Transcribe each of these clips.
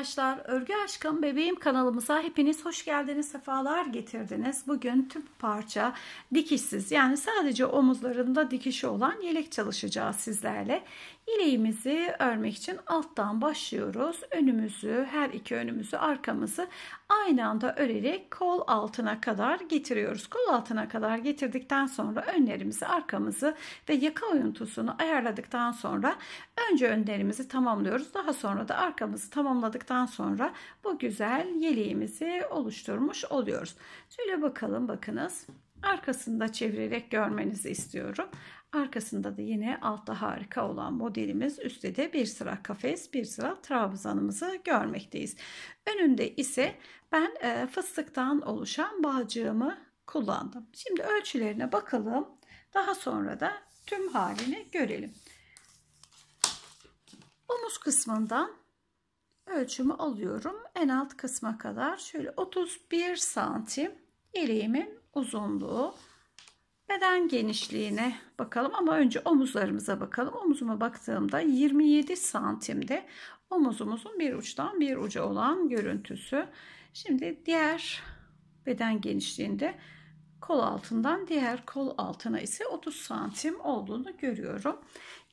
arkadaşlar, Örgü Aşkım Bebeğim kanalımıza hepiniz hoş geldiniz, sefalar getirdiniz. Bugün tüm parça dikişsiz yani sadece omuzlarında dikişi olan yelek çalışacağız sizlerle. Bileğimizi örmek için alttan başlıyoruz. Önümüzü, her iki önümüzü, arkamızı aynı anda örerek kol altına kadar getiriyoruz. Kol altına kadar getirdikten sonra önlerimizi, arkamızı ve yaka oyuntusunu ayarladıktan sonra önce önlerimizi tamamlıyoruz. Daha sonra da arkamızı tamamladıktan sonra bu güzel yeleğimizi oluşturmuş oluyoruz. Şöyle bakalım bakınız. Arkasında çevirerek görmenizi istiyorum. Arkasında da yine altta harika olan modelimiz üstte de bir sıra kafes bir sıra trabzanımızı görmekteyiz. Önünde ise ben e, fıstıktan oluşan bağcığımı kullandım. Şimdi ölçülerine bakalım. Daha sonra da tüm halini görelim. Omuz kısmından ölçümü alıyorum. En alt kısma kadar şöyle 31 santim yeleğimin uzunluğu. Beden genişliğine bakalım ama önce omuzlarımıza bakalım. Omuzuma baktığımda 27 santimde omuzumuzun bir uçtan bir uca olan görüntüsü. Şimdi diğer beden genişliğinde kol altından diğer kol altına ise 30 santim olduğunu görüyorum.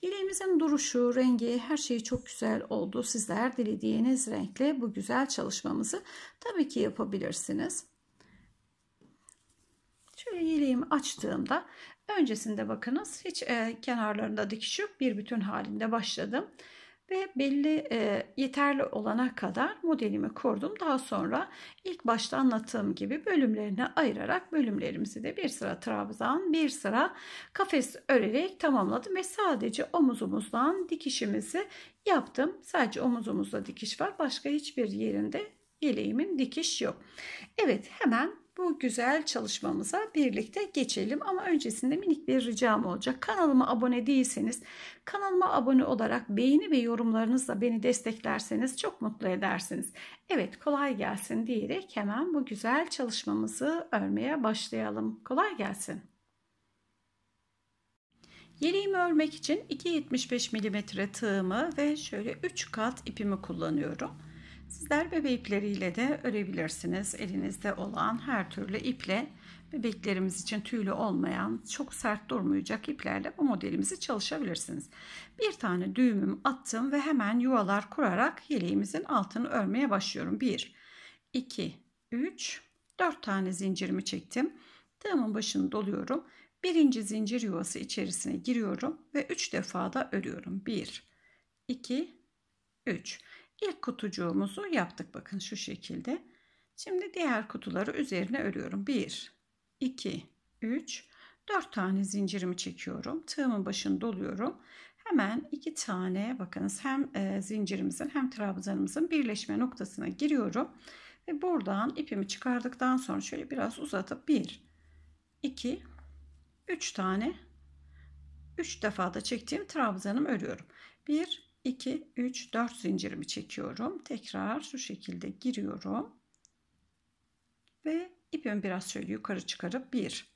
Yeleğimizin duruşu, rengi her şeyi çok güzel oldu. Sizler dilediğiniz renkle bu güzel çalışmamızı tabii ki yapabilirsiniz. Şöyle yeleğimi açtığımda öncesinde bakınız hiç e, kenarlarında dikiş yok. Bir bütün halinde başladım. Ve belli e, yeterli olana kadar modelimi kurdum. Daha sonra ilk başta anlattığım gibi bölümlerine ayırarak bölümlerimizi de bir sıra trabzan bir sıra kafes örerek tamamladım. Ve sadece omuzumuzdan dikişimizi yaptım. Sadece omuzumuzda dikiş var. Başka hiçbir yerinde yeleğimin dikiş yok. Evet hemen bu güzel çalışmamıza birlikte geçelim. Ama öncesinde minik bir ricam olacak. Kanalıma abone değilseniz kanalıma abone olarak beğeni ve yorumlarınızla beni desteklerseniz çok mutlu edersiniz. Evet kolay gelsin diyerek hemen bu güzel çalışmamızı örmeye başlayalım. Kolay gelsin. Yeleğimi örmek için 2.75 mm tığımı ve şöyle 3 kat ipimi kullanıyorum. Sizler bebekleriyle de örebilirsiniz. Elinizde olan her türlü iple bebeklerimiz için tüylü olmayan, çok sert durmayacak iplerle bu modelimizi çalışabilirsiniz. Bir tane düğümüm attım ve hemen yuvalar kurarak yeleğimizin altını örmeye başlıyorum. 1 2 3 4 tane zincirimi çektim. Tığımın başını doluyorum. Birinci zincir yuvası içerisine giriyorum ve 3 defa da örüyorum. 1 2 3 İlk kutucuğumuzu yaptık bakın şu şekilde. Şimdi diğer kutuları üzerine örüyorum. 1, 2, 3, 4 tane zincirimi çekiyorum. Tığımın başını doluyorum. Hemen iki tane bakınız hem e, zincirimizin hem trabzanımızın birleşme noktasına giriyorum. Ve buradan ipimi çıkardıktan sonra şöyle biraz uzatıp 1, 2, 3 tane 3 defa da çektiğim trabzanımı örüyorum. 1, 2, 3, 4 zincirimi çekiyorum. Tekrar şu şekilde giriyorum. Ve ipimi biraz şöyle yukarı çıkarıp 1,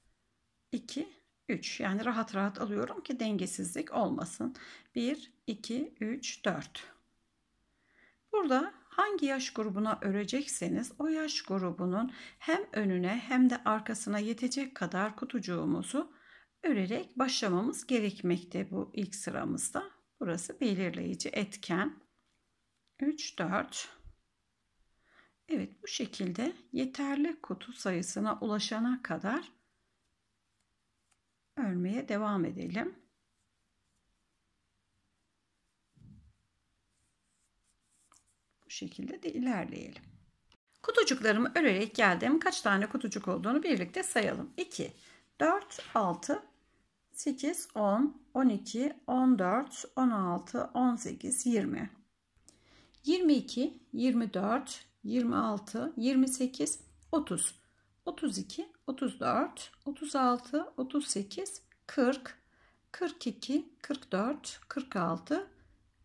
2, 3. Yani rahat rahat alıyorum ki dengesizlik olmasın. 1, 2, 3, 4. Burada hangi yaş grubuna örecekseniz o yaş grubunun hem önüne hem de arkasına yetecek kadar kutucuğumuzu örerek başlamamız gerekmekte bu ilk sıramızda. Burası belirleyici etken. 3, 4. Evet bu şekilde yeterli kutu sayısına ulaşana kadar örmeye devam edelim. Bu şekilde de ilerleyelim. Kutucuklarımı örerek geldim. Kaç tane kutucuk olduğunu birlikte sayalım. 2, 4, 6, 8, 10, 12, 14, 16, 18, 20. 22, 24, 26, 28, 30, 32, 34, 36, 38, 40, 42, 44, 46,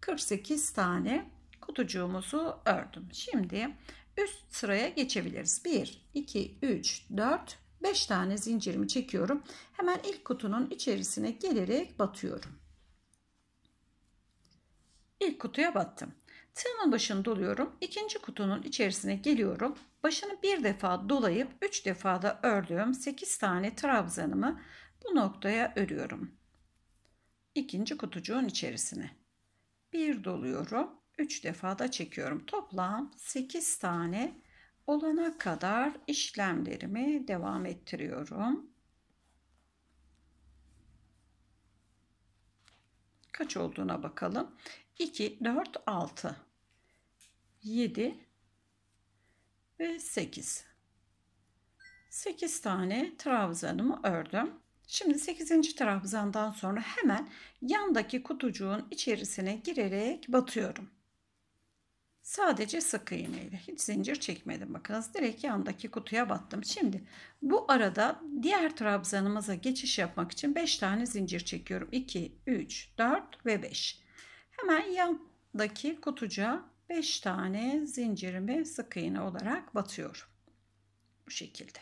48 tane kutucuğumuzu ördüm. Şimdi üst sıraya geçebiliriz. 1, 2, 3, 4, 5 tane zincirimi çekiyorum. Hemen ilk kutunun içerisine gelerek batıyorum. İlk kutuya battım. Tığımın başını doluyorum. İkinci kutunun içerisine geliyorum. Başını bir defa dolayıp 3 defada ördüğüm 8 tane trabzanımı bu noktaya örüyorum. İkinci kutucuğun içerisine. Bir doluyorum. 3 defa da çekiyorum. Toplam 8 tane olana kadar işlemlerimi devam ettiriyorum. Kaç olduğuna bakalım. 2, 4, 6, 7 ve 8. 8 tane trabzanımı ördüm. Şimdi 8. trabzandan sonra hemen yandaki kutucuğun içerisine girerek batıyorum. Sadece sık iğne ile hiç zincir çekmedim bakınız. Direkt yandaki kutuya battım. Şimdi bu arada diğer trabzanımıza geçiş yapmak için 5 tane zincir çekiyorum. 2, 3, 4 ve 5. Hemen yandaki kutuca 5 tane zincirimi sık iğne olarak batıyorum. Bu şekilde.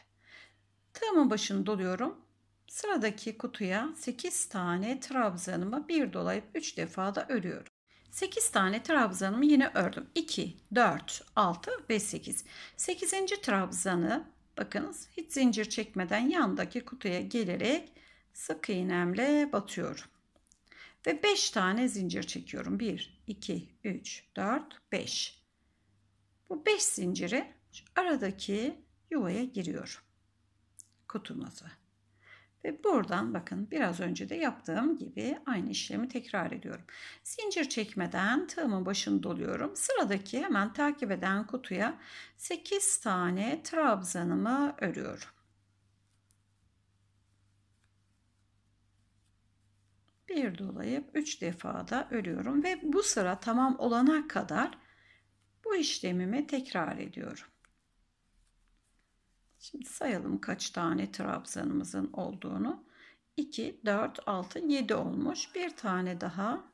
Tığımın başını doluyorum. Sıradaki kutuya 8 tane trabzanımı bir dolayıp 3 defa da örüyorum. 8 tane trabzanımı yine ördüm. 2, 4, 6 ve 8. 8. trabzanı bakınız hiç zincir çekmeden yandaki kutuya gelerek sık iğnemle batıyorum. Ve 5 tane zincir çekiyorum. 1, 2, 3, 4, 5. Bu 5 zinciri aradaki yuvaya giriyorum. Kutumuza. Ve buradan bakın biraz önce de yaptığım gibi aynı işlemi tekrar ediyorum. Zincir çekmeden tığımın başını doluyorum. Sıradaki hemen takip eden kutuya 8 tane trabzanımı örüyorum. Bir dolayıp 3 defa da örüyorum ve bu sıra tamam olana kadar bu işlemimi tekrar ediyorum. Şimdi sayalım kaç tane trabzanımızın olduğunu. 2, 4, 6, 7 olmuş. Bir tane daha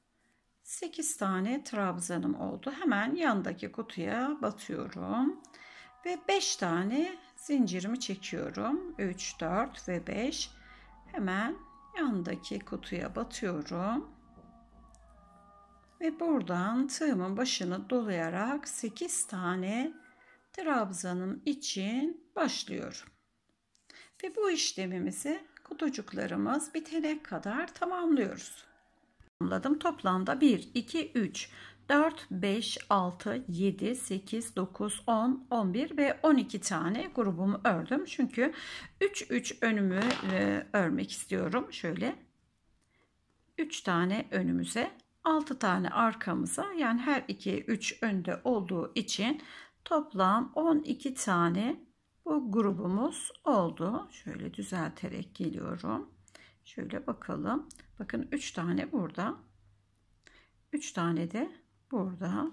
8 tane trabzanım oldu. Hemen yandaki kutuya batıyorum. Ve 5 tane zincirimi çekiyorum. 3, 4 ve 5. Hemen yandaki kutuya batıyorum. Ve buradan tığımın başını dolayarak 8 tane trabzanım için başlıyorum. Ve bu işlemimizi kutucuklarımız bitene kadar tamamlıyoruz. Tamamladım. Toplamda 1, 2, 3, 4, 5, 6, 7, 8, 9, 10, 11 ve 12 tane grubumu ördüm. Çünkü 3, 3 önümü e, örmek istiyorum. Şöyle 3 tane önümüze 6 tane arkamıza yani her 2, 3 önde olduğu için toplam 12 tane bu grubumuz oldu. Şöyle düzelterek geliyorum. Şöyle bakalım. Bakın 3 tane burada. 3 tane de burada.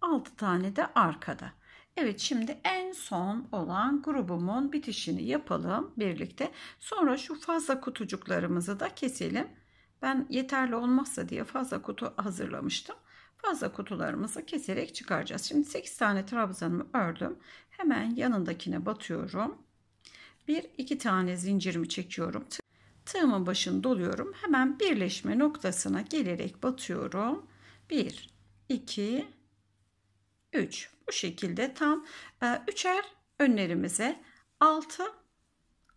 6 tane de arkada. Evet şimdi en son olan grubumun bitişini yapalım birlikte. Sonra şu fazla kutucuklarımızı da keselim. Ben yeterli olmazsa diye fazla kutu hazırlamıştım fazla kutularımızı keserek çıkaracağız. Şimdi 8 tane trabzanımı ördüm. Hemen yanındakine batıyorum. Bir iki tane zincirimi çekiyorum. Tığımın başını doluyorum. Hemen birleşme noktasına gelerek batıyorum. 1 2 3 bu şekilde tam e, üçer önlerimize 6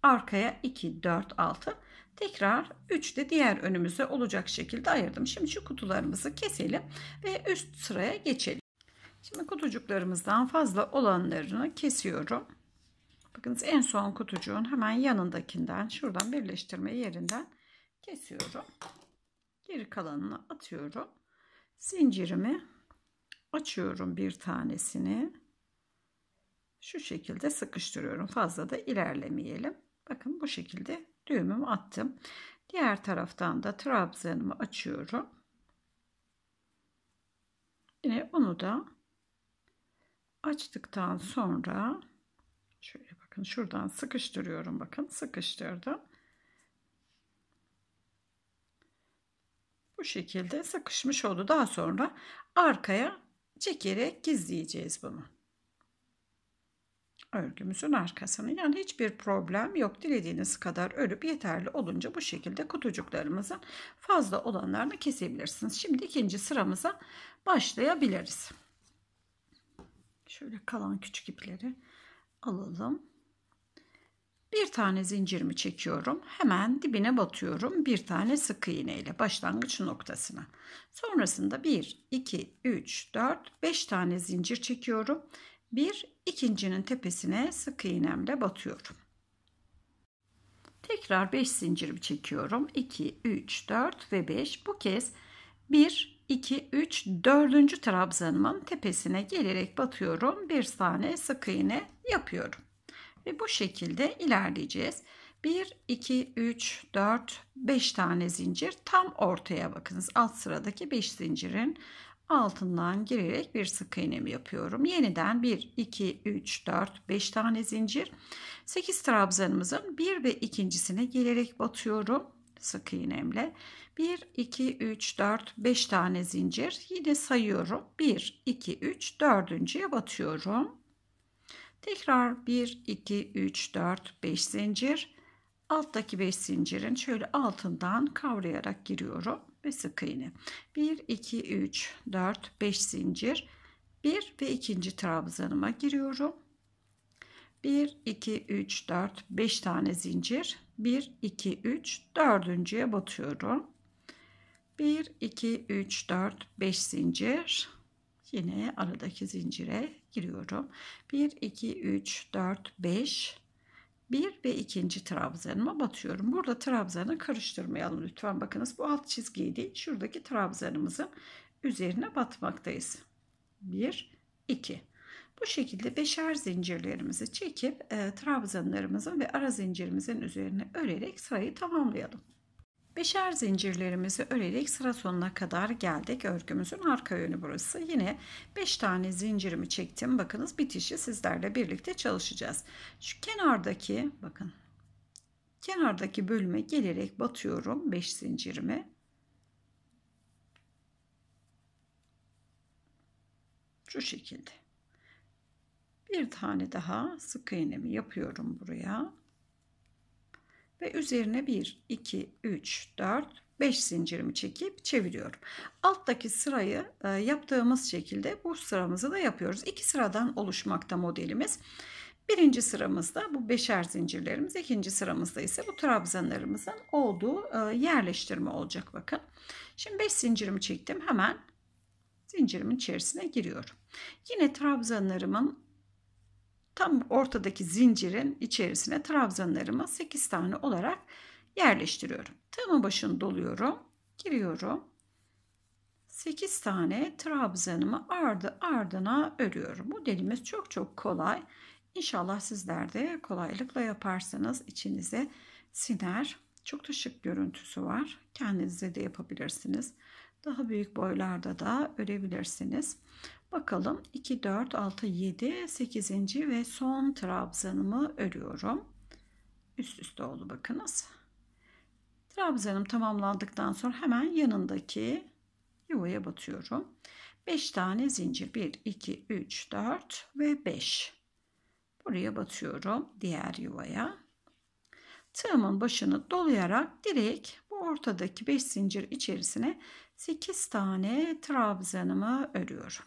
arkaya 2 4 6 Tekrar 3 de diğer önümüze olacak şekilde ayırdım. Şimdi şu kutularımızı keselim ve üst sıraya geçelim. Şimdi kutucuklarımızdan fazla olanlarını kesiyorum. Bakınız en son kutucuğun hemen yanındakinden şuradan birleştirme yerinden kesiyorum. Geri kalanını atıyorum. Zincirimi açıyorum bir tanesini. Şu şekilde sıkıştırıyorum. Fazla da ilerlemeyelim. Bakın bu şekilde düğümümü attım. Diğer taraftan da trabzanımı açıyorum. Yine onu da açtıktan sonra şöyle bakın şuradan sıkıştırıyorum bakın sıkıştırdım. Bu şekilde sıkışmış oldu. Daha sonra arkaya çekerek gizleyeceğiz bunu örgümüzün arkasını. Yani hiçbir problem yok. Dilediğiniz kadar örüp yeterli olunca bu şekilde kutucuklarımızın fazla olanlarını kesebilirsiniz. Şimdi ikinci sıramıza başlayabiliriz. Şöyle kalan küçük ipleri alalım. Bir tane zincirimi çekiyorum. Hemen dibine batıyorum. Bir tane sık iğne ile başlangıç noktasına. Sonrasında 1, 2, 3, 4, 5 tane zincir çekiyorum bir ikincinin tepesine sık iğnemle batıyorum. Tekrar 5 zincirimi çekiyorum. 2, 3, 4 ve 5. Bu kez 1, 2, 3, 4. trabzanımın tepesine gelerek batıyorum. Bir tane sık iğne yapıyorum. Ve bu şekilde ilerleyeceğiz. 1, 2, 3, 4, 5 tane zincir tam ortaya bakınız. Alt sıradaki 5 zincirin altından girerek bir sık iğne yapıyorum. Yeniden 1, 2, 3, 4, 5 tane zincir. 8 trabzanımızın 1 ve ikincisine gelerek batıyorum sık iğnemle. 1, 2, 3, 4, 5 tane zincir. Yine sayıyorum. 1, 2, 3, 4.ye batıyorum. Tekrar 1, 2, 3, 4, 5 zincir. Alttaki 5 zincirin şöyle altından kavrayarak giriyorum ve sık iğne. 1 2 3 4 5 zincir. 1 ve ikinci trabzanıma giriyorum. 1 2 3 4 5 tane zincir. 1 2 3 dördüncüye batıyorum. 1 2 3 4 5 zincir. Yine aradaki zincire giriyorum. 1 2 3 4 5 1 ve 2. trabzanıma batıyorum. Burada trabzanı karıştırmayalım lütfen. Bakınız bu alt çizgiyi değil şuradaki trabzanımızın üzerine batmaktayız. 1, 2. Bu şekilde beşer zincirlerimizi çekip e, trabzanlarımızın ve ara zincirimizin üzerine örerek sırayı tamamlayalım. Beşer zincirlerimizi örerek sıra sonuna kadar geldik. Örgümüzün arka yönü burası. Yine 5 tane zincirimi çektim. Bakınız bitişi sizlerle birlikte çalışacağız. Şu kenardaki bakın kenardaki bölüme gelerek batıyorum 5 zincirimi. Şu şekilde. Bir tane daha sık iğnemi yapıyorum buraya ve üzerine 1, 2, 3, 4, 5 zincirimi çekip çeviriyorum. Alttaki sırayı e, yaptığımız şekilde bu sıramızı da yapıyoruz. İki sıradan oluşmakta modelimiz. Birinci sıramızda bu beşer zincirlerimiz, ikinci sıramızda ise bu trabzanlarımızın olduğu e, yerleştirme olacak bakın. Şimdi 5 zincirimi çektim hemen zincirimin içerisine giriyorum. Yine trabzanlarımın tam ortadaki zincirin içerisine trabzanlarımı 8 tane olarak yerleştiriyorum. Tığımın başını doluyorum. Giriyorum. 8 tane trabzanımı ardı ardına örüyorum. Bu Modelimiz çok çok kolay. İnşallah sizler de kolaylıkla yaparsanız içinize siner. Çok da şık görüntüsü var. Kendinize de yapabilirsiniz. Daha büyük boylarda da örebilirsiniz. Bakalım 2, 4, 6, 7, 8. ve son trabzanımı örüyorum. Üst üste oldu bakınız. Trabzanım tamamlandıktan sonra hemen yanındaki yuvaya batıyorum. 5 tane zincir 1 2 3 4 ve 5 buraya batıyorum diğer yuvaya tığımın başını dolayarak direkt bu ortadaki 5 zincir içerisine 8 tane trabzanımı örüyorum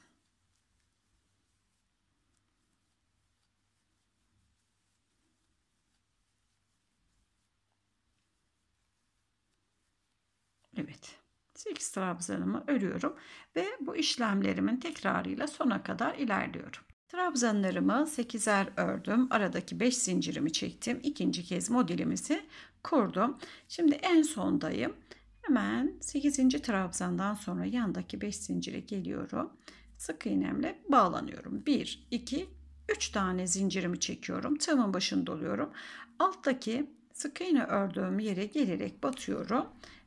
8 trabzanımı örüyorum ve bu işlemlerimin tekrarıyla sona kadar ilerliyorum. Trabzanlarımı 8'er ördüm. Aradaki 5 zincirimi çektim. İkinci kez modelimizi kurdum. Şimdi en sondayım. Hemen 8. trabzandan sonra yandaki 5 zincire geliyorum. Sık iğnemle bağlanıyorum. 1, 2, 3 tane zincirimi çekiyorum. Tığımın başını doluyorum. Alttaki sık iğne ördüğüm yere gelerek batıyorum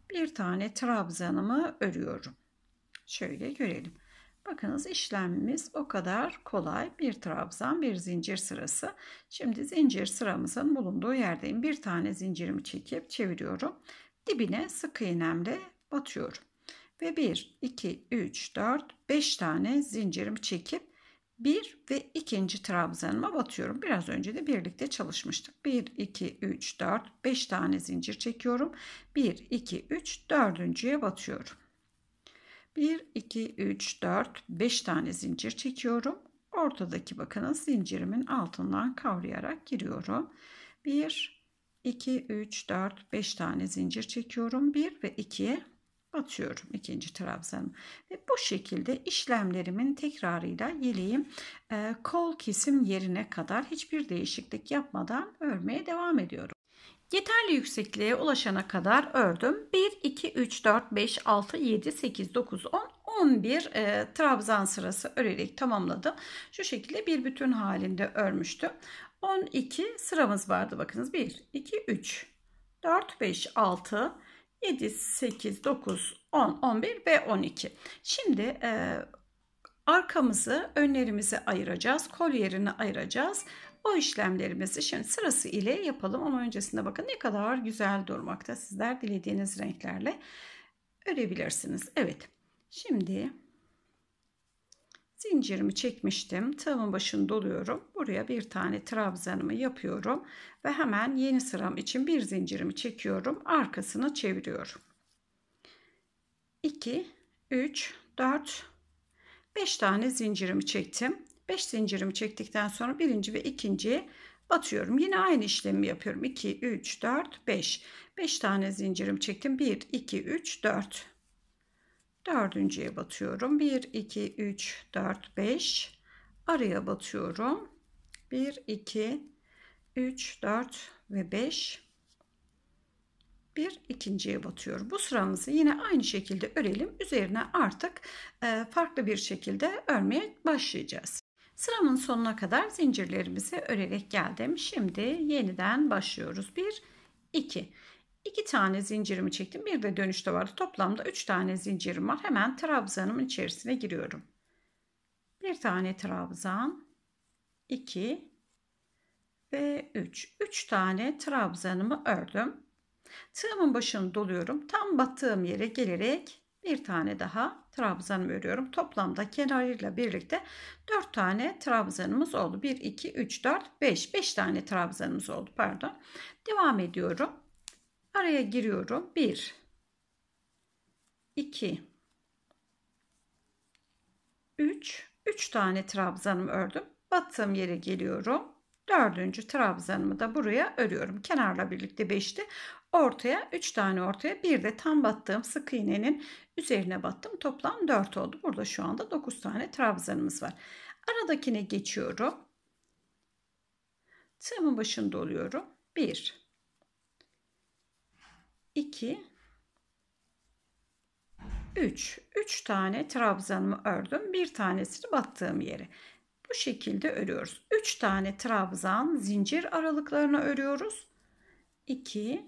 bir tane trabzanımı örüyorum. Şöyle görelim. Bakınız işlemimiz o kadar kolay. Bir trabzan, bir zincir sırası. Şimdi zincir sıramızın bulunduğu yerdeyim. Bir tane zincirimi çekip çeviriyorum. Dibine sık iğnemle batıyorum. Ve 1, 2, 3, 4, 5 tane zincirimi çekip 1 ve 2. trabzanıma batıyorum. Biraz önce de birlikte çalışmıştık. 1, 2, 3, 4, 5 tane zincir çekiyorum. 1, 2, 3, 4.ye batıyorum. 1, 2, 3, 4, 5 tane zincir çekiyorum. Ortadaki bakınız zincirimin altından kavrayarak giriyorum. 1, 2, 3, 4, 5 tane zincir çekiyorum. 1 ve 2'ye Atıyorum ikinci trabzanım ve bu şekilde işlemlerimin tekrarıyla yeleğim e, ee, kol kesim yerine kadar hiçbir değişiklik yapmadan örmeye devam ediyorum. Yeterli yüksekliğe ulaşana kadar ördüm. 1, 2, 3, 4, 5, 6, 7, 8, 9, 10, 11 e, trabzan sırası örerek tamamladım. Şu şekilde bir bütün halinde örmüştüm. 12 sıramız vardı bakınız. 1, 2, 3, 4, 5, 6, 7, 8, 9, 10, 11 ve 12. Şimdi e, arkamızı önlerimizi ayıracağız. Kol yerini ayıracağız. O işlemlerimizi şimdi sırası ile yapalım ama öncesinde bakın ne kadar güzel durmakta. Sizler dilediğiniz renklerle örebilirsiniz. Evet şimdi Zincirimi çekmiştim. Tığımın başını doluyorum. Buraya bir tane trabzanımı yapıyorum. Ve hemen yeni sıram için bir zincirimi çekiyorum. Arkasını çeviriyorum. 2, 3, 4, 5 tane zincirimi çektim. 5 zincirimi çektikten sonra birinci ve ikinciye batıyorum. Yine aynı işlemi yapıyorum. 2, 3, 4, 5. 5 tane zincirim çektim. 1, 2, 3, 4 dördüncüye batıyorum. 1, 2, 3, 4, 5 araya batıyorum. 1, 2, 3, 4 ve 5 bir ikinciye batıyorum. Bu sıramızı yine aynı şekilde örelim. Üzerine artık e, farklı bir şekilde örmeye başlayacağız. Sıramın sonuna kadar zincirlerimizi örerek geldim. Şimdi yeniden başlıyoruz. 1, 2. 2 tane zincirimi çektim. Bir de dönüşte vardı. Toplamda 3 tane zincirim var. Hemen trabzanımın içerisine giriyorum. Bir tane trabzan, 2 ve 3. 3 tane trabzanımı ördüm. Tığımın başını doluyorum. Tam battığım yere gelerek bir tane daha trabzanımı örüyorum. Toplamda kenarıyla birlikte 4 tane trabzanımız oldu. 1, 2, 3, 4, 5. 5 tane trabzanımız oldu pardon. Devam ediyorum. Araya giriyorum. 1 2 3 3 tane trabzanımı ördüm. Battığım yere geliyorum. Dördüncü trabzanımı da buraya örüyorum. Kenarla birlikte 5'ti. Ortaya 3 tane ortaya bir de tam battığım sık iğnenin üzerine battım. Toplam 4 oldu. Burada şu anda 9 tane trabzanımız var. Aradakine geçiyorum. Tığımın başında oluyorum. 1 2 3. 3 tane trabzanımı ördüm. Bir tanesini battığım yere. Bu şekilde örüyoruz. 3 tane trabzan zincir aralıklarına örüyoruz. 2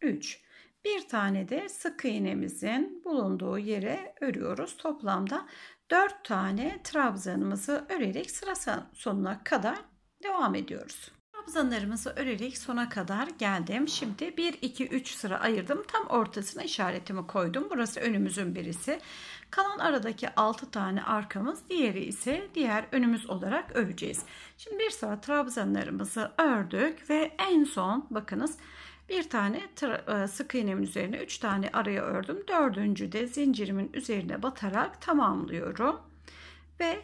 3. Bir tane de sık iğnemizin bulunduğu yere örüyoruz. Toplamda 4 tane trabzanımızı örerek sıra sonuna kadar devam ediyoruz trabzanlarımızı örerek sona kadar geldim. Şimdi 1, 2, 3 sıra ayırdım. Tam ortasına işaretimi koydum. Burası önümüzün birisi. Kalan aradaki 6 tane arkamız, diğeri ise diğer önümüz olarak öreceğiz. Şimdi bir sıra trabzanlarımızı ördük ve en son bakınız bir tane e, sık iğnemin üzerine 3 tane araya ördüm. Dördüncü de zincirimin üzerine batarak tamamlıyorum. Ve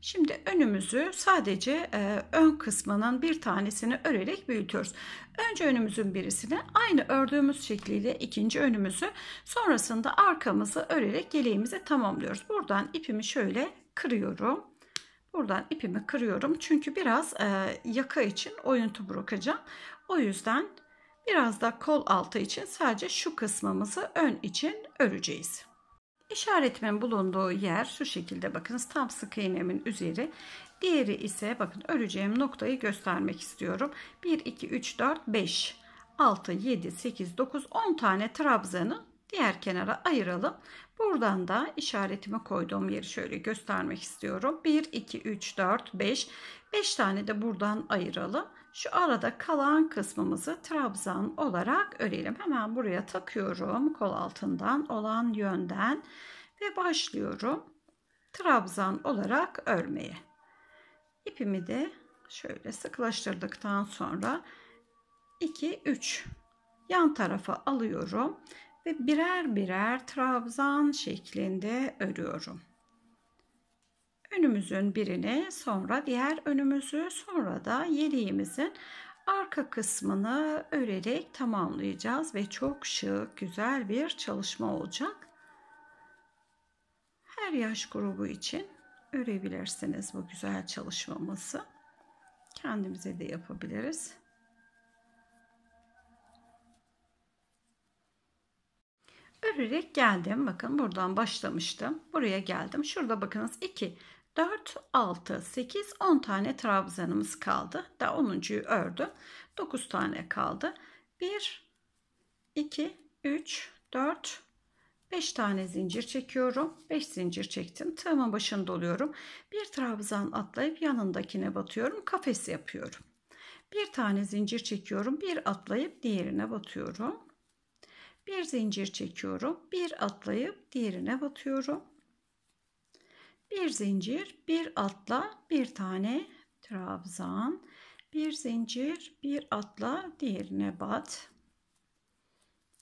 Şimdi önümüzü sadece e, ön kısmının bir tanesini örerek büyütüyoruz. Önce önümüzün birisini aynı ördüğümüz şekliyle ikinci önümüzü sonrasında arkamızı örerek yeleğimizi tamamlıyoruz. Buradan ipimi şöyle kırıyorum. Buradan ipimi kırıyorum çünkü biraz e, yaka için oyuntu bırakacağım. O yüzden biraz da kol altı için sadece şu kısmımızı ön için öreceğiz. İşaretimin bulunduğu yer şu şekilde bakınız tam sık iğnemin üzeri. Diğeri ise bakın öreceğim noktayı göstermek istiyorum. 1, 2, 3, 4, 5, 6, 7, 8, 9, 10 tane trabzanı diğer kenara ayıralım. Buradan da işaretimi koyduğum yeri şöyle göstermek istiyorum. 1, 2, 3, 4, 5. 5 tane de buradan ayıralım şu arada kalan kısmımızı trabzan olarak örelim. Hemen buraya takıyorum kol altından olan yönden ve başlıyorum trabzan olarak örmeye. İpimi de şöyle sıklaştırdıktan sonra 2 3 yan tarafa alıyorum ve birer birer trabzan şeklinde örüyorum önümüzün birini sonra diğer önümüzü sonra da yeleğimizin arka kısmını örerek tamamlayacağız ve çok şık güzel bir çalışma olacak. Her yaş grubu için örebilirsiniz bu güzel çalışmamızı. Kendimize de yapabiliriz. Örerek geldim. Bakın buradan başlamıştım. Buraya geldim. Şurada bakınız iki 4, 6, 8, 10 tane trabzanımız kaldı. Da 10.yu ördüm. 9 tane kaldı. 1, 2, 3, 4, 5 tane zincir çekiyorum. 5 zincir çektim. Tığımın başını doluyorum. Bir trabzan atlayıp yanındakine batıyorum. Kafes yapıyorum. Bir tane zincir çekiyorum. Bir atlayıp diğerine batıyorum. Bir zincir çekiyorum. Bir atlayıp diğerine batıyorum. Bir zincir, bir atla bir tane trabzan. Bir zincir, bir atla diğerine bat.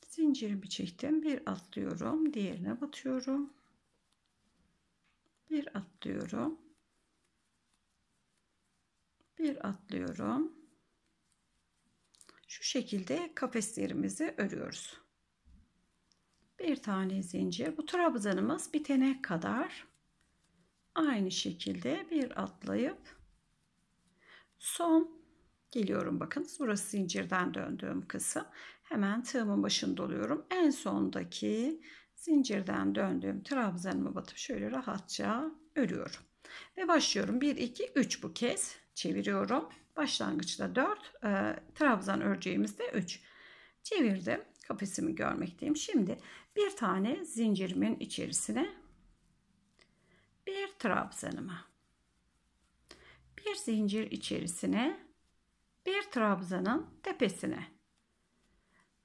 Zincirimi çektim. Bir atlıyorum, diğerine batıyorum. Bir atlıyorum. Bir atlıyorum. Şu şekilde kafeslerimizi örüyoruz. Bir tane zincir. Bu trabzanımız bitene kadar aynı şekilde bir atlayıp son geliyorum bakınız burası zincirden döndüğüm kısım hemen tığımın başını doluyorum. en sondaki zincirden döndüğüm trabzanımı batıp şöyle rahatça örüyorum ve başlıyorum 1 2 3 bu kez çeviriyorum başlangıçta 4 e, trabzan öreceğimizde 3 çevirdim kafesimi görmekteyim şimdi bir tane zincirimin içerisine bir trabzanıma bir zincir içerisine bir trabzanın tepesine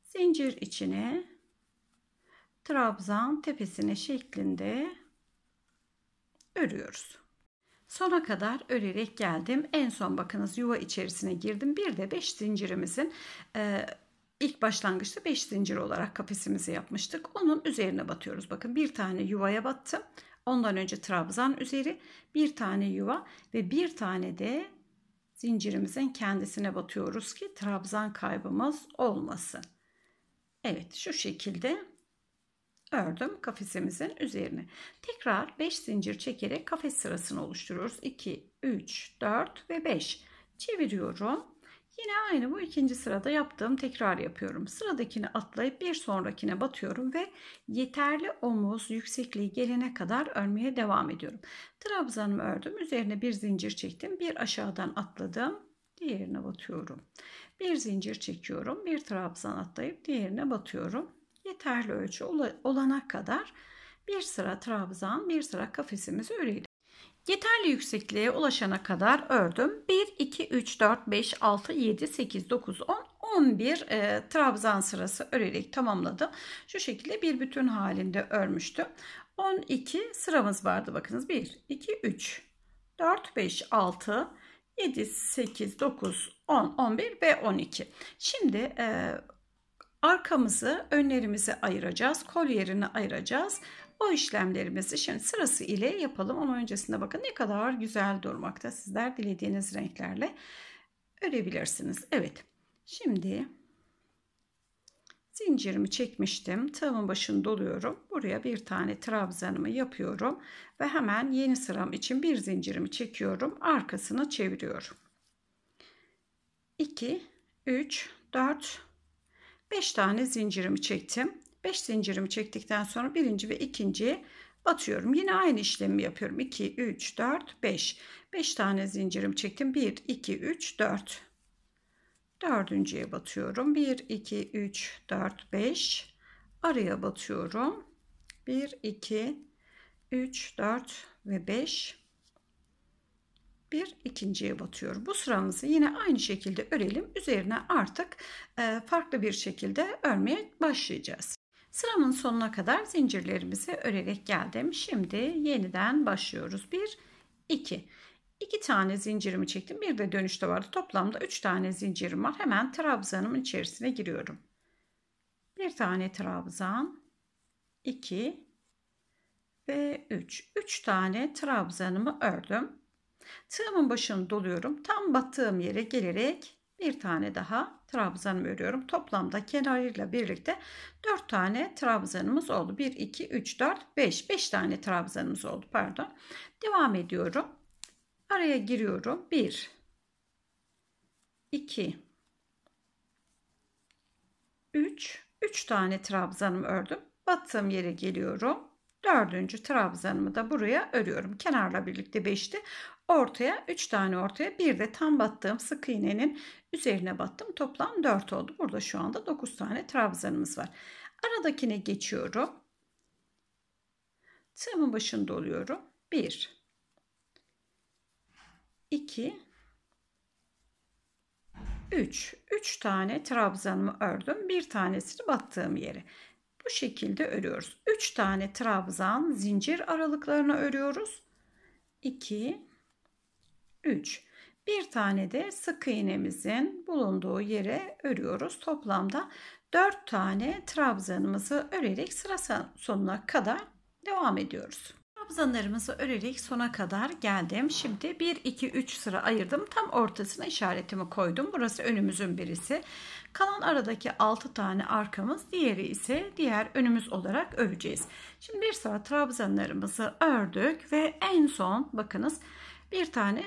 zincir içine trabzan tepesine şeklinde örüyoruz. Sona kadar örerek geldim. En son bakınız yuva içerisine girdim. Bir de 5 zincirimizin e, ilk başlangıçta 5 zincir olarak kafesimizi yapmıştık. Onun üzerine batıyoruz. Bakın bir tane yuvaya battım. Ondan önce trabzan üzeri bir tane yuva ve bir tane de zincirimizin kendisine batıyoruz ki trabzan kaybımız olmasın. Evet şu şekilde ördüm kafesimizin üzerine. Tekrar 5 zincir çekerek kafes sırasını oluşturuyoruz. 2, 3, 4 ve 5 çeviriyorum. Yine aynı bu ikinci sırada yaptığım tekrar yapıyorum. Sıradakini atlayıp bir sonrakine batıyorum ve yeterli omuz yüksekliği gelene kadar örmeye devam ediyorum. Trabzanımı ördüm. Üzerine bir zincir çektim. Bir aşağıdan atladım. Diğerine batıyorum. Bir zincir çekiyorum. Bir trabzan atlayıp diğerine batıyorum. Yeterli ölçü olana kadar bir sıra trabzan, bir sıra kafesimizi örelim. Yeterli yüksekliğe ulaşana kadar ördüm. 1, 2, 3, 4, 5, 6, 7, 8, 9, 10, 11 e, trabzan sırası örerek tamamladım. Şu şekilde bir bütün halinde örmüştüm. 12 sıramız vardı bakınız. 1, 2, 3, 4, 5, 6, 7, 8, 9, 10, 11 ve 12. Şimdi e, arkamızı önlerimizi ayıracağız. Kol yerini ayıracağız. O işlemlerimizi şimdi sırası ile yapalım ama öncesinde bakın ne kadar güzel durmakta. Sizler dilediğiniz renklerle örebilirsiniz. Evet şimdi zincirimi çekmiştim. Tığımın başını doluyorum. Buraya bir tane trabzanımı yapıyorum ve hemen yeni sıram için bir zincirimi çekiyorum. Arkasını çeviriyorum. 2 3 4 5 tane zincirimi çektim. 5 zincirimi çektikten sonra birinci ve ikinciye batıyorum. Yine aynı işlemi yapıyorum. 2, 3, 4, 5. 5 tane zincirim çektim. 1, 2, 3, 4. Dördüncüye batıyorum. 1, 2, 3, 4, 5. Araya batıyorum. 1, 2, 3, 4 ve 5. Bir ikinciye batıyorum. Bu sıramızı yine aynı şekilde örelim. Üzerine artık farklı bir şekilde örmeye başlayacağız. Sıramın sonuna kadar zincirlerimizi örerek geldim. Şimdi yeniden başlıyoruz. 1 2 2 tane zincirimi çektim. Bir de dönüşte vardı. Toplamda 3 tane zincirim var. Hemen trabzanımın içerisine giriyorum. Bir tane trabzan, 2 ve 3. 3 tane trabzanımı ördüm. Tığımın başını doluyorum. Tam battığım yere gelerek bir tane daha trabzanımı örüyorum. Toplamda kenarıyla birlikte 4 tane trabzanımız oldu. 1, 2, 3, 4, 5. 5 tane trabzanımız oldu pardon. Devam ediyorum. Araya giriyorum. 1, 2, 3, 3 tane trabzanımı ördüm. Battığım yere geliyorum. Dördüncü trabzanımı da buraya örüyorum. Kenarla birlikte 5'ti ortaya 3 tane ortaya bir de tam battığım sık iğnenin üzerine battım. Toplam 4 oldu. Burada şu anda 9 tane trabzanımız var. Aradakine geçiyorum. Tığımın başında oluyorum. 1 2 3 3 tane trabzanımı ördüm. Bir tanesini battığım yere. Bu şekilde örüyoruz. 3 tane trabzan zincir aralıklarına örüyoruz. 2 3. Bir tane de sık iğnemizin bulunduğu yere örüyoruz. Toplamda 4 tane trabzanımızı örerek sıra sonuna kadar devam ediyoruz. Trabzanlarımızı örerek sona kadar geldim. Şimdi 1, 2, 3 sıra ayırdım. Tam ortasına işaretimi koydum. Burası önümüzün birisi. Kalan aradaki 6 tane arkamız, diğeri ise diğer önümüz olarak öreceğiz. Şimdi bir sıra trabzanlarımızı ördük ve en son bakınız bir tane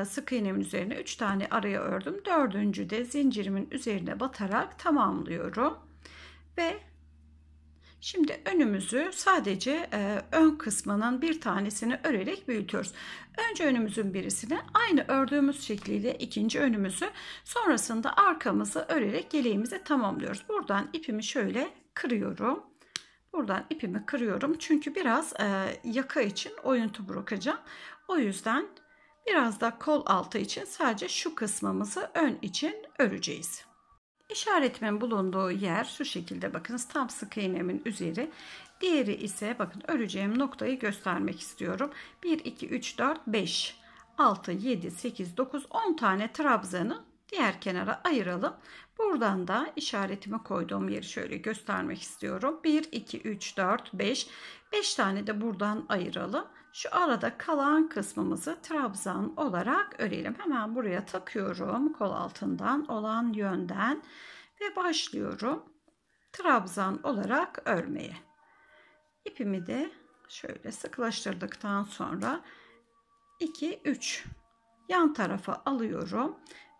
e, sık iğnemin üzerine 3 tane araya ördüm. Dördüncü de zincirimin üzerine batarak tamamlıyorum. Ve Şimdi önümüzü sadece e, ön kısmının bir tanesini örerek büyütüyoruz. Önce önümüzün birisini aynı ördüğümüz şekliyle ikinci önümüzü sonrasında arkamızı örerek yeleğimizi tamamlıyoruz. Buradan ipimi şöyle kırıyorum. Buradan ipimi kırıyorum çünkü biraz e, yaka için oyuntu bırakacağım. O yüzden biraz da kol altı için sadece şu kısmımızı ön için öreceğiz. İşaretimin bulunduğu yer şu şekilde bakınız tam sık iğnemin üzeri. Diğeri ise bakın öreceğim noktayı göstermek istiyorum. 1, 2, 3, 4, 5, 6, 7, 8, 9, 10 tane trabzanı diğer kenara ayıralım. Buradan da işaretimi koyduğum yeri şöyle göstermek istiyorum. 1, 2, 3, 4, 5. 5 tane de buradan ayıralım şu arada kalan kısmımızı trabzan olarak örelim. Hemen buraya takıyorum kol altından olan yönden ve başlıyorum trabzan olarak örmeye. İpimi de şöyle sıklaştırdıktan sonra 2 3 yan tarafa alıyorum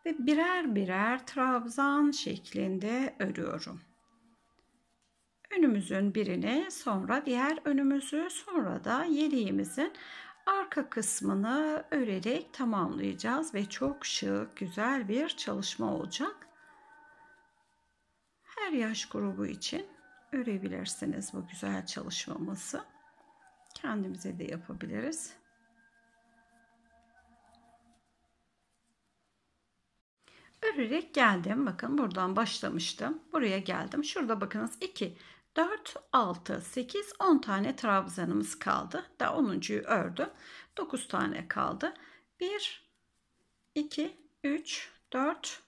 ve birer birer trabzan şeklinde örüyorum önümüzün birini sonra diğer önümüzü sonra da yeleğimizin arka kısmını örerek tamamlayacağız ve çok şık güzel bir çalışma olacak. Her yaş grubu için örebilirsiniz bu güzel çalışmamızı. Kendimize de yapabiliriz. Örerek geldim. Bakın buradan başlamıştım. Buraya geldim. Şurada bakınız iki 4, 6, 8, 10 tane trabzanımız kaldı. Da 10.yu ördüm. 9 tane kaldı. 1, 2, 3, 4,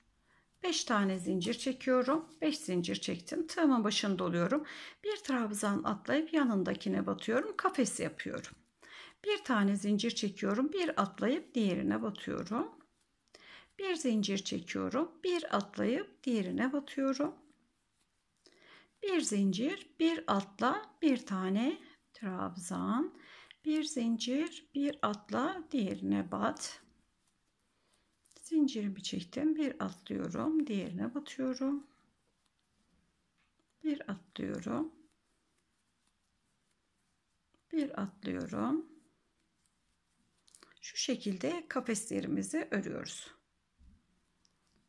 5 tane zincir çekiyorum. 5 zincir çektim. Tığımın başını doluyorum. Bir trabzan atlayıp yanındakine batıyorum. Kafes yapıyorum. Bir tane zincir çekiyorum. Bir atlayıp diğerine batıyorum. Bir zincir çekiyorum. Bir atlayıp diğerine batıyorum bir zincir, bir atla bir tane trabzan, bir zincir, bir atla diğerine bat. Zincirimi çektim, bir atlıyorum, diğerine batıyorum. Bir atlıyorum. Bir atlıyorum. Şu şekilde kafeslerimizi örüyoruz.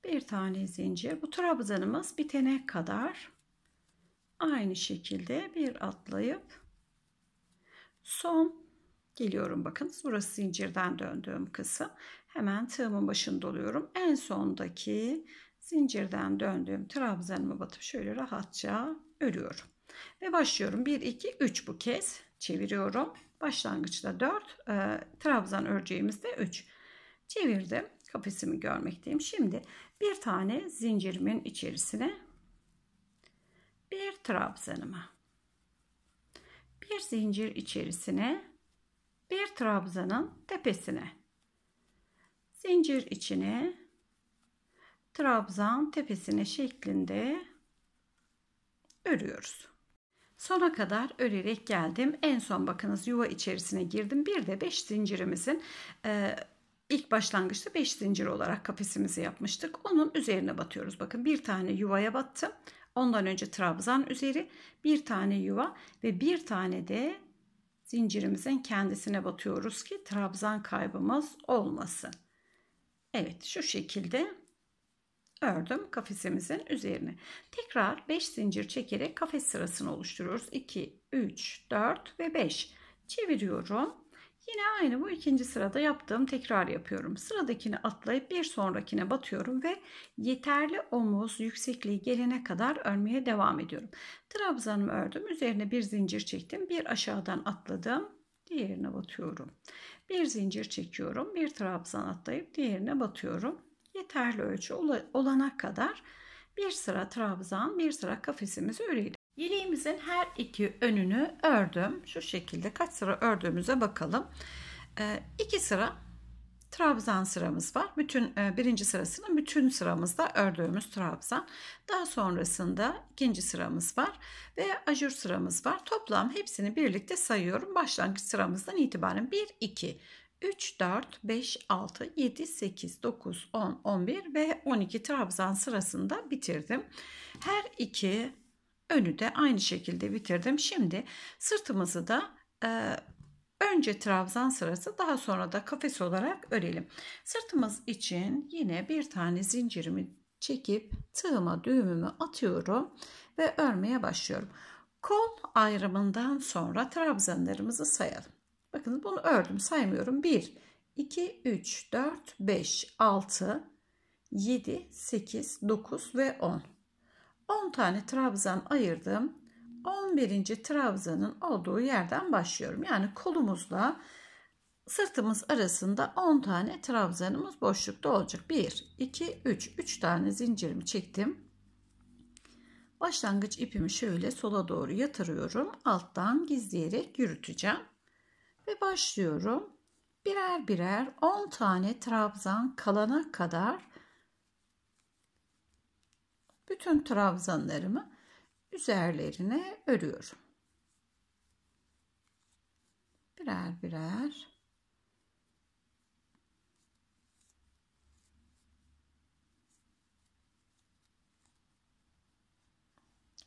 Bir tane zincir. Bu trabzanımız bitene kadar aynı şekilde bir atlayıp son geliyorum bakınız burası zincirden döndüğüm kısım hemen tığımın başını doluyorum. en sondaki zincirden döndüğüm trabzanımı batıp şöyle rahatça örüyorum ve başlıyorum 1 2 3 bu kez çeviriyorum başlangıçta 4 e, trabzan öreceğimizde 3 çevirdim kafesimi görmekteyim şimdi bir tane zincirimin içerisine bir trabzanıma bir zincir içerisine bir trabzanın tepesine zincir içine trabzan tepesine şeklinde örüyoruz. Sona kadar örerek geldim. En son bakınız yuva içerisine girdim. Bir de 5 zincirimizin e, ilk başlangıçta 5 zincir olarak kafesimizi yapmıştık. Onun üzerine batıyoruz. Bakın bir tane yuvaya battım. Ondan önce trabzan üzeri bir tane yuva ve bir tane de zincirimizin kendisine batıyoruz ki trabzan kaybımız olmasın. Evet şu şekilde ördüm kafesimizin üzerine. Tekrar 5 zincir çekerek kafes sırasını oluşturuyoruz. 2, 3, 4 ve 5 çeviriyorum. Yine aynı bu ikinci sırada yaptığım tekrar yapıyorum. Sıradakini atlayıp bir sonrakine batıyorum ve yeterli omuz yüksekliği gelene kadar örmeye devam ediyorum. Trabzanımı ördüm. Üzerine bir zincir çektim. Bir aşağıdan atladım. Diğerine batıyorum. Bir zincir çekiyorum. Bir trabzan atlayıp diğerine batıyorum. Yeterli ölçü olana kadar bir sıra trabzan, bir sıra kafesimizi örelim. Yeleğimizin her iki önünü ördüm. Şu şekilde kaç sıra ördüğümüze bakalım. 2 ee, sıra trabzan sıramız var. Bütün e, birinci sırasının bütün sıramızda ördüğümüz trabzan. Daha sonrasında ikinci sıramız var ve ajur sıramız var. Toplam hepsini birlikte sayıyorum. Başlangıç sıramızdan itibaren 1 2 3 4 5 6 7 8 9 10 11 ve 12 trabzan sırasında bitirdim. Her iki önü de aynı şekilde bitirdim. Şimdi sırtımızı da e, önce trabzan sırası daha sonra da kafes olarak örelim. Sırtımız için yine bir tane zincirimi çekip tığıma düğümümü atıyorum ve örmeye başlıyorum. Kol ayrımından sonra trabzanlarımızı sayalım. Bakın bunu ördüm saymıyorum. 1, 2, 3, 4, 5, 6, 7, 8, 9 ve 10. 10 tane trabzan ayırdım. 11. trabzanın olduğu yerden başlıyorum. Yani kolumuzla sırtımız arasında 10 tane trabzanımız boşlukta olacak. 1, 2, 3. 3 tane zincirimi çektim. Başlangıç ipimi şöyle sola doğru yatırıyorum. Alttan gizleyerek yürüteceğim. Ve başlıyorum. Birer birer 10 tane trabzan kalana kadar bütün trabzanlarımı üzerlerine örüyorum. Birer birer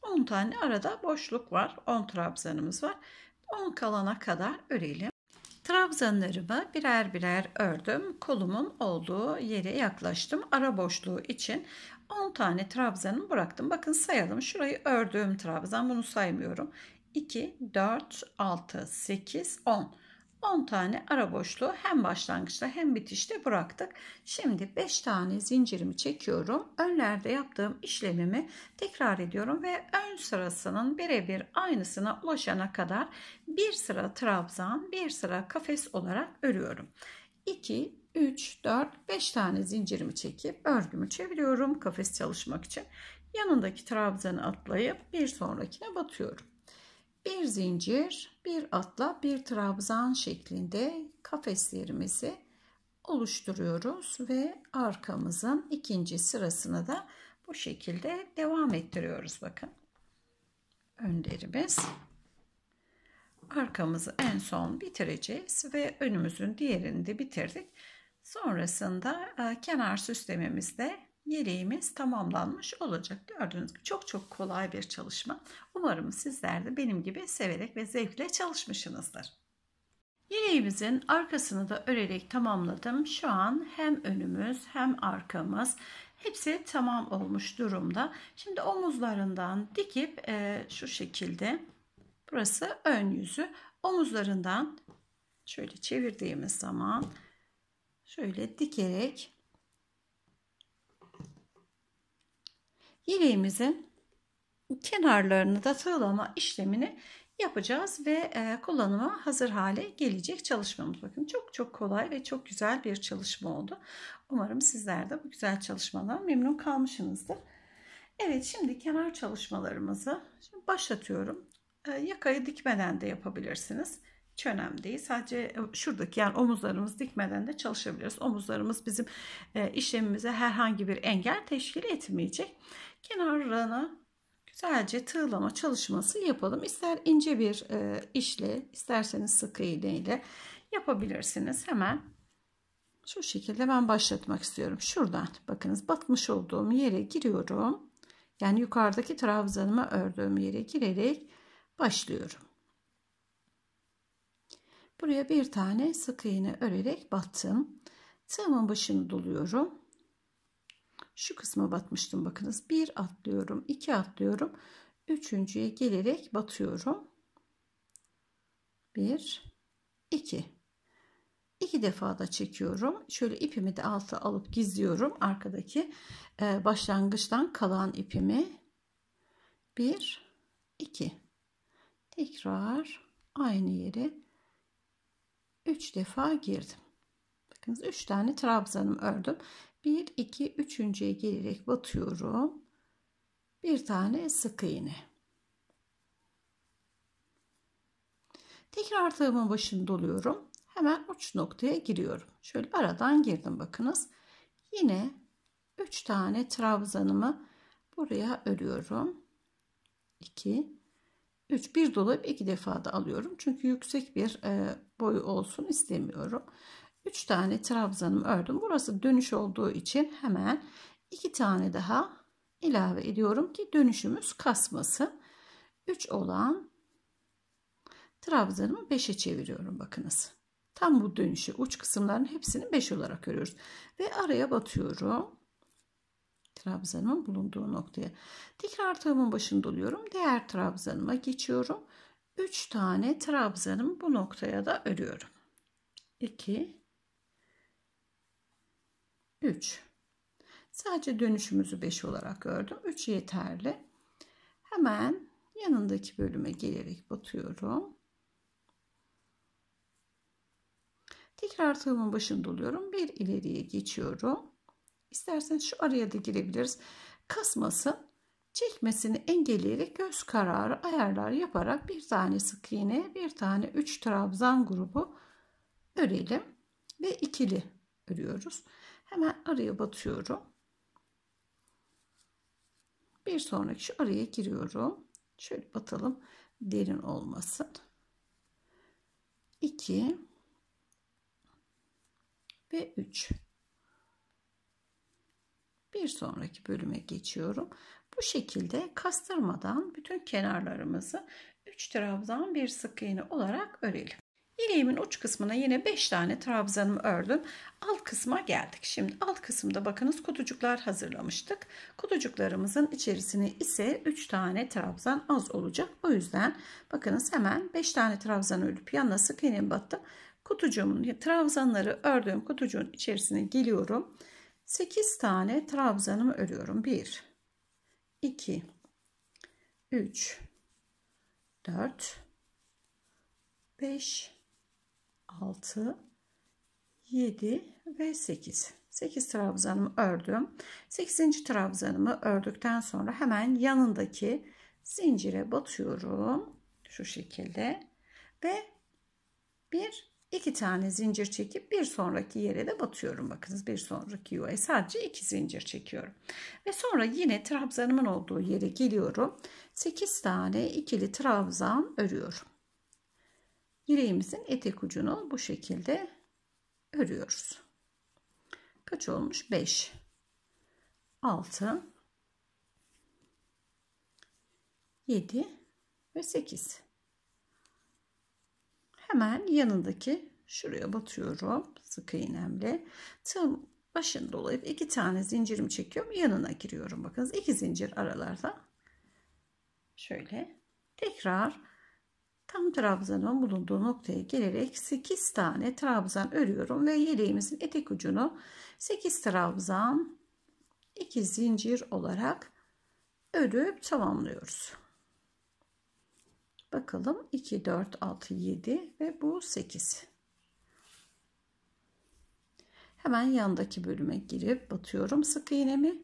On tane arada boşluk var. on trabzanımız var. On kalana kadar örelim. Trabzanlarımı birer birer ördüm. Kolumun olduğu yere yaklaştım. Ara boşluğu için 10 tane trabzanı bıraktım. Bakın sayalım. Şurayı ördüğüm trabzan. Bunu saymıyorum. 2, 4, 6, 8, 10. 10 tane ara boşluğu hem başlangıçta hem bitişte bıraktık. Şimdi 5 tane zincirimi çekiyorum. Önlerde yaptığım işlemimi tekrar ediyorum ve ön sırasının birebir aynısına ulaşana kadar bir sıra trabzan, bir sıra kafes olarak örüyorum. 2, 3, 4, 5 tane zincirimi çekip örgümü çeviriyorum kafes çalışmak için. Yanındaki trabzanı atlayıp bir sonrakine batıyorum. Bir zincir, bir atla, bir trabzan şeklinde kafeslerimizi oluşturuyoruz ve arkamızın ikinci sırasına da bu şekilde devam ettiriyoruz bakın. Önlerimiz arkamızı en son bitireceğiz ve önümüzün diğerini de bitirdik. Sonrasında e, kenar süslememizde yeleğimiz tamamlanmış olacak. Gördüğünüz gibi çok çok kolay bir çalışma. Umarım sizler de benim gibi severek ve zevkle çalışmışsınızdır. Yeleğimizin arkasını da örerek tamamladım. Şu an hem önümüz hem arkamız hepsi tamam olmuş durumda. Şimdi omuzlarından dikip e, şu şekilde burası ön yüzü omuzlarından şöyle çevirdiğimiz zaman şöyle dikerek yeleğimizin kenarlarını da tığlama işlemini yapacağız ve e, kullanıma hazır hale gelecek çalışmamız. Bakın çok çok kolay ve çok güzel bir çalışma oldu. Umarım sizler de bu güzel çalışmadan memnun kalmışsınızdır. Evet şimdi kenar çalışmalarımızı başlatıyorum. E, yakayı dikmeden de yapabilirsiniz. Hiç önemli değil. Sadece e, şuradaki yani omuzlarımız dikmeden de çalışabiliriz. Omuzlarımız bizim e, işlemimize herhangi bir engel teşkil etmeyecek. Kenarlarına güzelce tığlama çalışması yapalım. İster ince bir e, işle isterseniz sık iğneyle yapabilirsiniz. Hemen şu şekilde ben başlatmak istiyorum. Şuradan bakınız batmış olduğum yere giriyorum. Yani yukarıdaki trabzanıma ördüğüm yere girerek başlıyorum. Buraya bir tane sık iğne örerek battım. Tığımın başını doluyorum. Şu kısma batmıştım bakınız. Bir atlıyorum, iki atlıyorum. Üçüncüye gelerek batıyorum. Bir, iki İki defa da çekiyorum. Şöyle ipimi de alta alıp gizliyorum. Arkadaki e, başlangıçtan kalan ipimi. Bir, iki. Tekrar aynı yeri 3 defa girdim. Bakınız 3 tane trabzanım ördüm. 1 2 3.'ye gelerek batıyorum. Bir tane sık iğne. Tekrar tığımın başını doluyorum. Hemen uç noktaya giriyorum. Şöyle aradan girdim bakınız. Yine 3 tane trabzanımı buraya örüyorum. 2 3 bir dolayıp iki defa da alıyorum. Çünkü yüksek bir e, boy olsun istemiyorum. 3 tane trabzanım ördüm. Burası dönüş olduğu için hemen 2 tane daha ilave ediyorum ki dönüşümüz kasmasın. 3 olan trabzanımı 5'e çeviriyorum bakınız. Tam bu dönüşü uç kısımların hepsini 5 olarak örüyoruz. Ve araya batıyorum trabzanın bulunduğu noktaya. Tekrar tığımın başını doluyorum. Diğer trabzanıma geçiyorum. 3 tane trabzanım bu noktaya da örüyorum. 2 3 Sadece dönüşümüzü 5 olarak ördüm. 3 yeterli. Hemen yanındaki bölüme gelerek batıyorum. Tekrar tığımın başını doluyorum. Bir ileriye geçiyorum. İsterseniz şu araya da girebiliriz. Kasmasın, çekmesini engelleyerek göz kararı ayarlar yaparak bir tane sık iğne, bir tane 3 trabzan grubu örelim ve ikili örüyoruz. Hemen araya batıyorum. Bir sonraki şu araya giriyorum. Şöyle batalım. Derin olmasın. 2 ve 3 bir sonraki bölüme geçiyorum. Bu şekilde kastırmadan bütün kenarlarımızı 3 trabzan bir sık iğne olarak örelim. Yeleğimin uç kısmına yine 5 tane trabzanımı ördüm. Alt kısma geldik. Şimdi alt kısımda bakınız kutucuklar hazırlamıştık. Kutucuklarımızın içerisine ise 3 tane trabzan az olacak. O yüzden bakınız hemen 5 tane trabzan örüp yanına sık iğne battım. Kutucuğumun trabzanları ördüğüm kutucuğun içerisine geliyorum. 8 tane trabzanımı örüyorum. 1 2 3 4 5 6 7 ve 8 8 trabzanımı ördüm 8. trabzanımı ördükten sonra hemen yanındaki zincire batıyorum şu şekilde ve bir 2 tane zincir çekip bir sonraki yere de batıyorum. Bakınız bir sonraki yuvaya sadece 2 zincir çekiyorum. Ve sonra yine trabzanımın olduğu yere geliyorum. 8 tane ikili trabzan örüyorum. Yüreğimizin etek ucunu bu şekilde örüyoruz. Kaç olmuş? 5 6 7 ve 8 hemen yanındaki şuraya batıyorum sık iğnemle tığım başını dolayıp iki tane zincirim çekiyorum yanına giriyorum bakınız iki zincir aralarda şöyle tekrar tam trabzanın bulunduğu noktaya gelerek 8 tane trabzan örüyorum ve yeleğimizin etek ucunu 8 trabzan 2 zincir olarak örüp tamamlıyoruz. Bakalım 2, 4, 6, 7 ve bu 8. Hemen yandaki bölüme girip batıyorum sık iğnemi.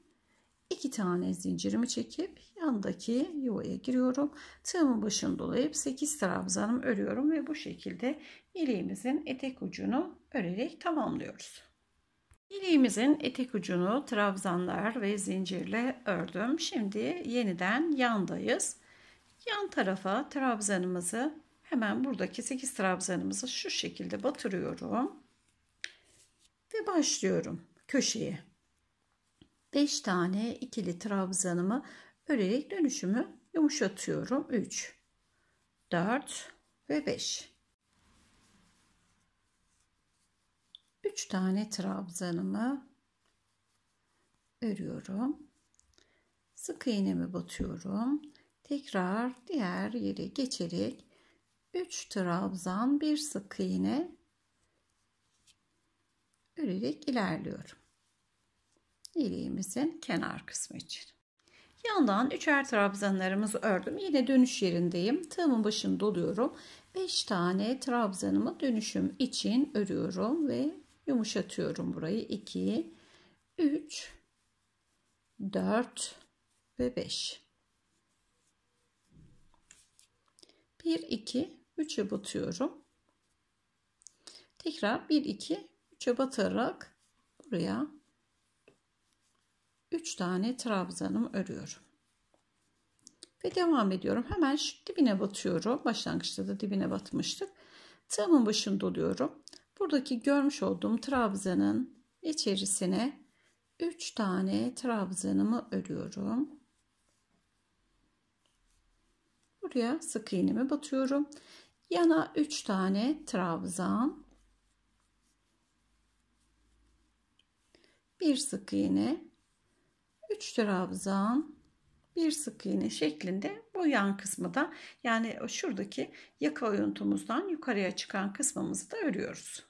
iki tane zincirimi çekip yandaki yuvaya giriyorum. Tığımın başını dolayıp 8 trabzanım örüyorum ve bu şekilde yeleğimizin etek ucunu örerek tamamlıyoruz. Yeleğimizin etek ucunu trabzanlar ve zincirle ördüm. Şimdi yeniden yandayız yan tarafa trabzanımızı hemen buradaki 8 trabzanımızı şu şekilde batırıyorum ve başlıyorum köşeye 5 tane ikili trabzanımı örerek dönüşümü yumuşatıyorum 3 4 ve 5 3 tane trabzanımı örüyorum sık iğnemi batıyorum Tekrar diğer yere geçerek 3 trabzan 1 sık iğne örerek ilerliyorum. İliğimizin kenar kısmı için. Yandan üçer trabzanlarımızı ördüm. Yine dönüş yerindeyim. Tığımın başını doluyorum. 5 tane trabzanımı dönüşüm için örüyorum ve yumuşatıyorum burayı. 2, 3, 4 ve 5. 1 2 3'e batıyorum. Tekrar 1 2 3'e batarak buraya 3 tane trabzanım örüyorum. Ve devam ediyorum. Hemen şu dibine batıyorum. Başlangıçta da dibine batmıştık. Tığımın başında doluyorum. Buradaki görmüş olduğum trabzanın içerisine 3 tane trabzanımı örüyorum. Buraya sık iğnemi batıyorum. Yana 3 tane trabzan. Bir sık iğne, 3 trabzan, bir sık iğne şeklinde bu yan kısmı da yani şuradaki yaka oyuntumuzdan yukarıya çıkan kısmımızı da örüyoruz.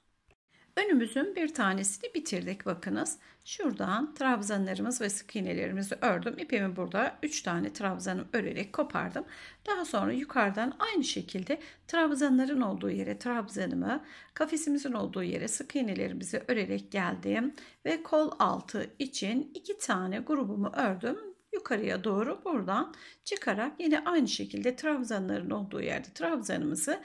Önümüzün bir tanesini bitirdik bakınız. Şuradan trabzanlarımız ve sık iğnelerimizi ördüm. İpimi burada 3 tane trabzanım örerek kopardım. Daha sonra yukarıdan aynı şekilde trabzanların olduğu yere trabzanımı, kafesimizin olduğu yere sık iğnelerimizi örerek geldim. Ve kol altı için 2 tane grubumu ördüm yukarıya doğru buradan çıkarak yine aynı şekilde trabzanların olduğu yerde trabzanımızı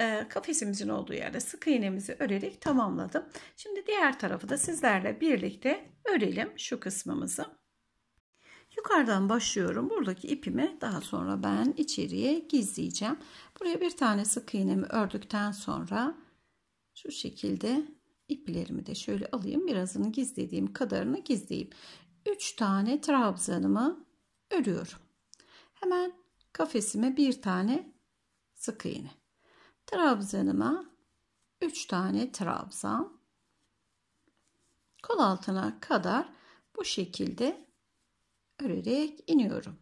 ee, kafesimizin olduğu yerde sık iğnemizi örerek tamamladım. Şimdi diğer tarafı da sizlerle birlikte örelim şu kısmımızı. Yukarıdan başlıyorum. Buradaki ipimi daha sonra ben içeriye gizleyeceğim. Buraya bir tane sık iğnemi ördükten sonra şu şekilde iplerimi de şöyle alayım. Birazını gizlediğim kadarını gizleyeyim. 3 tane trabzanımı örüyorum. Hemen kafesime bir tane sık iğne. Trabzanıma 3 tane trabzan kol altına kadar bu şekilde örerek iniyorum.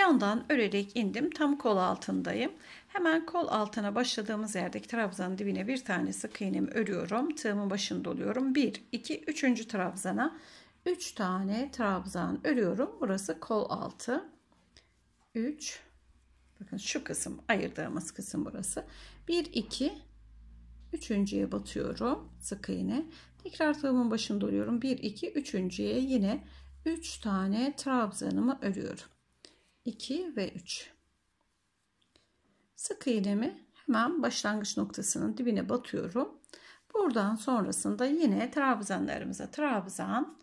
Yandan örerek indim. Tam kol altındayım. Hemen kol altına başladığımız yerdeki trabzanın dibine bir tane sık iğnemi örüyorum. Tığımın başını doluyorum. 1, 2, 3. trabzana 3 tane trabzan örüyorum. Burası kol altı. 3 Bakın şu kısım ayırdığımız kısım burası. 1 2 üçüncüye batıyorum sık iğne. Tekrar tığımın başını doluyorum. 1 2 üçüncüye yine 3 tane trabzanımı örüyorum. 2 ve 3 sık iğnemi hemen başlangıç noktasının dibine batıyorum buradan sonrasında yine trabzanlarımıza trabzan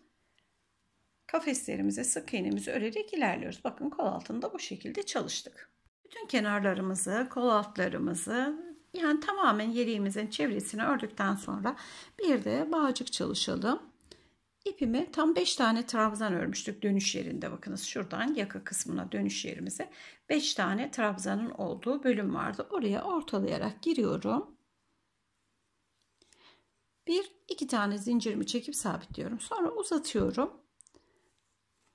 kafeslerimize sık iğnemizi örerek ilerliyoruz bakın kol altında bu şekilde çalıştık bütün kenarlarımızı kol altlarımızı yani tamamen yeleğimizin çevresini ördükten sonra bir de bağcık çalışalım ipimi tam 5 tane trabzan örmüştük dönüş yerinde bakınız şuradan yaka kısmına dönüş yerimize 5 tane trabzanın olduğu bölüm vardı oraya ortalayarak giriyorum bir iki tane zincirimi çekip sabitliyorum sonra uzatıyorum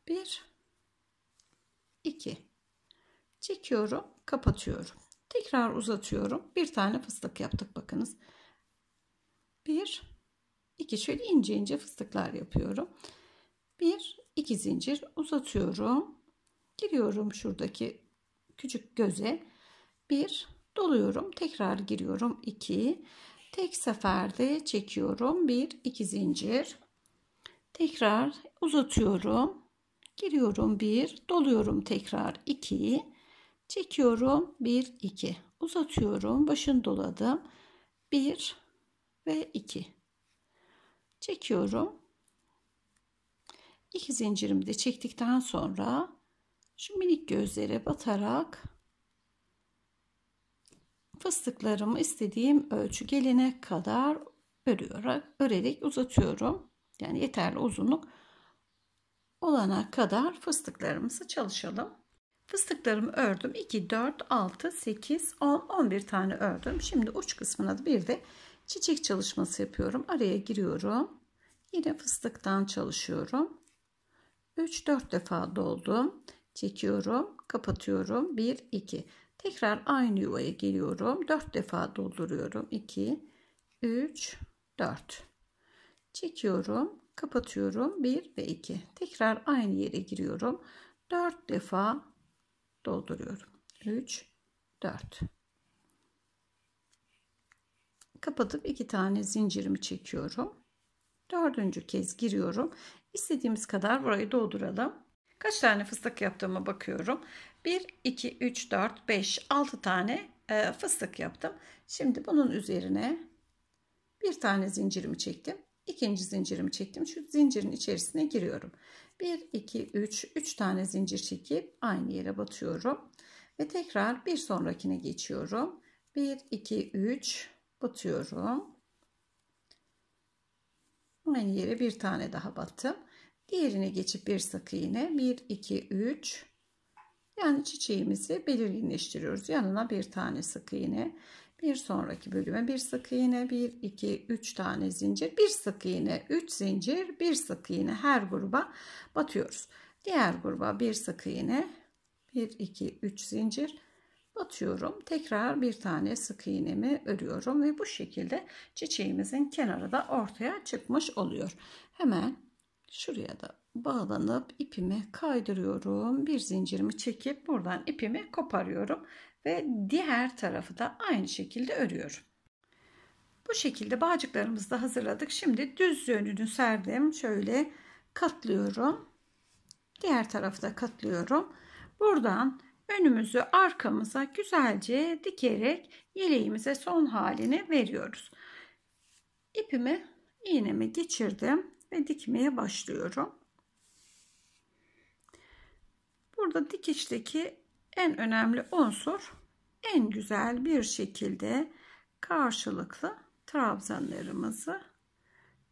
bir iki çekiyorum kapatıyorum tekrar uzatıyorum bir tane fıstık yaptık bakınız bir 2 şöyle ince ince fıstıklar yapıyorum. Bir iki zincir uzatıyorum. Giriyorum şuradaki küçük göze. bir doluyorum. Tekrar giriyorum. iki. tek seferde çekiyorum. bir iki zincir. Tekrar uzatıyorum. Giriyorum bir doluyorum tekrar iki. çekiyorum bir iki Uzatıyorum, başını doladım. bir ve iki çekiyorum. İki zincirimi de çektikten sonra şu minik gözlere batarak fıstıklarımı istediğim ölçü gelene kadar örüyorum, örerek uzatıyorum. Yani yeterli uzunluk olana kadar fıstıklarımızı çalışalım. Fıstıklarımı ördüm. 2, 4, 6, 8, 10, 11 tane ördüm. Şimdi uç kısmına da bir de çiçek çalışması yapıyorum. Araya giriyorum. Yine fıstıktan çalışıyorum. 3-4 defa doldum. Çekiyorum, kapatıyorum. 1 2. Tekrar aynı yuvaya geliyorum. 4 defa dolduruyorum. 2 3 4. Çekiyorum, kapatıyorum. 1 ve 2. Tekrar aynı yere giriyorum. 4 defa dolduruyorum. 3 4 kapatıp iki tane zincirimi çekiyorum. Dördüncü kez giriyorum. İstediğimiz kadar burayı dolduralım. Kaç tane fıstık yaptığıma bakıyorum. 1, 2, 3, 4, 5, 6 tane e, fıstık yaptım. Şimdi bunun üzerine bir tane zincirimi çektim. İkinci zincirimi çektim. Şu zincirin içerisine giriyorum. 1, 2, 3, 3 tane zincir çekip aynı yere batıyorum. Ve tekrar bir sonrakine geçiyorum. 1, 2, 3, batıyorum. Aynı yere bir tane daha battım. Diğerine geçip bir sık iğne 1 2 3 yani çiçeğimizi belirginleştiriyoruz. Yanına bir tane sık iğne. Bir sonraki bölüme bir sık iğne, 1 2 3 tane zincir, bir sık iğne, 3 zincir, bir sık iğne her gruba batıyoruz. Diğer gruba bir sık iğne, 1 2 3 zincir, batıyorum. Tekrar bir tane sık iğnemi örüyorum ve bu şekilde çiçeğimizin kenarı da ortaya çıkmış oluyor. Hemen şuraya da bağlanıp ipimi kaydırıyorum. Bir zincirimi çekip buradan ipimi koparıyorum ve diğer tarafı da aynı şekilde örüyorum. Bu şekilde bağcıklarımızı da hazırladık. Şimdi düz yönünü serdim. Şöyle katlıyorum. Diğer tarafı da katlıyorum. Buradan önümüzü arkamıza güzelce dikerek yeleğimize son halini veriyoruz. İpimi iğnemi geçirdim ve dikmeye başlıyorum. Burada dikişteki en önemli unsur en güzel bir şekilde karşılıklı trabzanlarımızı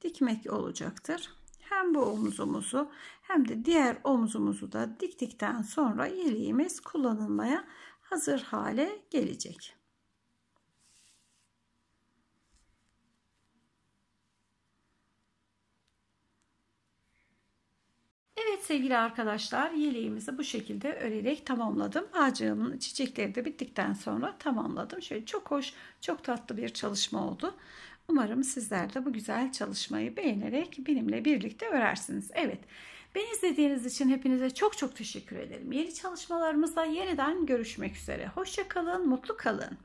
dikmek olacaktır hem bu omuzumuzu hem de diğer omuzumuzu da diktikten sonra yeleğimiz kullanılmaya hazır hale gelecek. Evet sevgili arkadaşlar yeleğimizi bu şekilde örerek tamamladım. Ağacımın çiçekleri de bittikten sonra tamamladım. Şöyle çok hoş, çok tatlı bir çalışma oldu. Umarım sizler de bu güzel çalışmayı beğenerek benimle birlikte örersiniz. Evet, beni izlediğiniz için hepinize çok çok teşekkür ederim. Yeni çalışmalarımızda yeniden görüşmek üzere. Hoşçakalın, mutlu kalın.